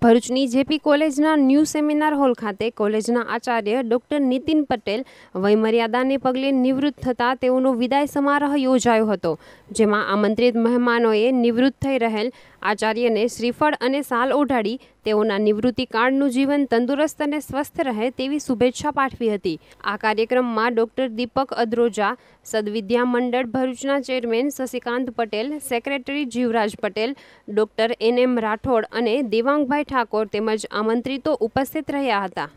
ભરૂચની જેપી કોલેજના new seminar hall ખાતે કોલેજના આચાર્ય ડૉક્ટર નીતિન પટેલ વયમર્યાદાને પગલે નિવૃત્ત થતા તેઓનો વિદાય સમારોહ યોજાયો હતો જેમાં આમંત્રિત મહેમાનોએ નિવૃત્ત થઈ રહેલ આચાર્યને શ્રીફળ અને સાલ ઓઢાડી તેઓના નિવૃત્તિ કાળનું જીવન તંદુરસ્ત અને સ્વસ્થ રહે તેવી શુભેચ્છા પાઠવી હતી આ કાર્યક્રમમાં ડૉક્ટર દીપક અદ્રોજા સદવિદ્યા મંડળ ભરૂચના chairman Shashikant Patel secretary Jivraj Patel doctor N M Rathod અને દેવાંગભાઈ ઠાકોર તેમજ આમંત્રિતો ઉપસ્થિત રહ્યા હતા